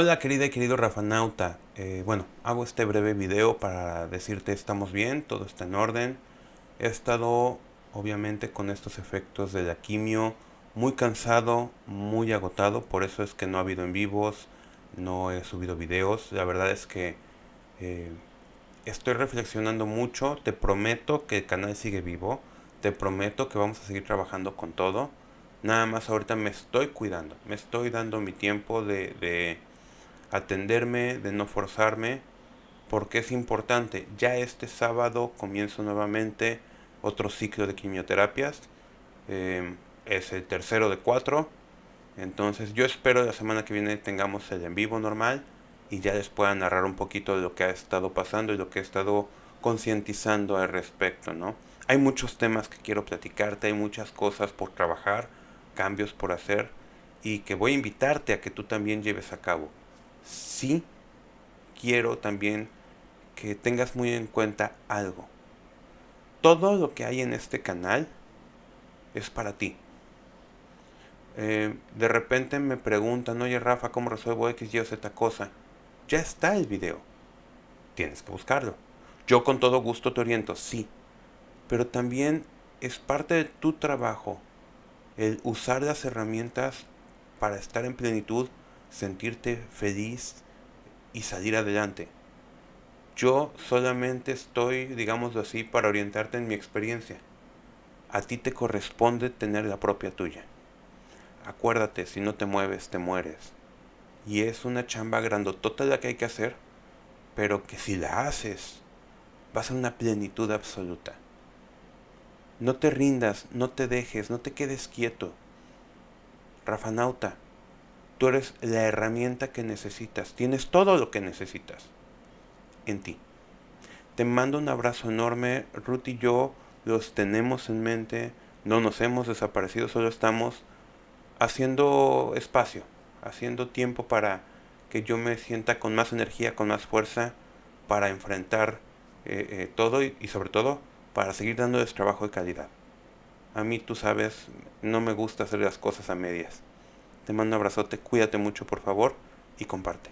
Hola querida y querido Rafanauta, Nauta eh, bueno, hago este breve video para decirte estamos bien, todo está en orden. He estado obviamente con estos efectos de la quimio muy cansado, muy agotado, por eso es que no ha habido en vivos, no he subido videos, la verdad es que eh, estoy reflexionando mucho, te prometo que el canal sigue vivo, te prometo que vamos a seguir trabajando con todo. Nada más ahorita me estoy cuidando, me estoy dando mi tiempo de atenderme, de no forzarme, porque es importante. Ya este sábado comienzo nuevamente otro ciclo de quimioterapias. Em, es el tercero de cuatro. Entonces yo espero la semana que viene tengamos el en vivo normal y ya les pueda narrar un poquito de lo que ha estado pasando y lo que he estado concientizando al respecto, ¿no? Hay muchos temas que quiero platicarte, hay muchas cosas por trabajar, cambios por hacer y que voy a invitarte a que tú también lleves a cabo sí quiero también que tengas muy en cuenta algo. Todo lo que hay en este canal es para ti. Eh, de repente me preguntan, oye Rafa, ¿cómo resuelvo X, Y o Z cosa? Ya está el video. Tienes que buscarlo. Yo con todo gusto te oriento, sí. Pero también es parte de tu trabajo el usar las herramientas para estar en plenitud sentirte feliz y salir adelante. Yo solamente estoy, digámoslo así, para orientarte en mi experiencia. A ti te corresponde tener la propia tuya. Acuérdate, si no te mueves, te mueres. Y es una chamba grandotota la que hay que hacer, pero que si la haces, vas a una plenitud absoluta. No te rindas, no te dejes, no te quedes quieto. Nauta. Tú eres la herramienta que necesitas. Tienes todo lo que necesitas en ti. Te mando un abrazo enorme. Ruth y yo los tenemos en mente. No nos hemos desaparecido, solo estamos haciendo espacio, haciendo tiempo para que yo me sienta con más energía, con más fuerza para enfrentar eh, eh, todo y, y sobre todo para seguir dándoles trabajo de calidad. A mí, tú sabes, no me gusta hacer las cosas a medias. Te mando un abrazote, cuídate mucho por favor y comparte.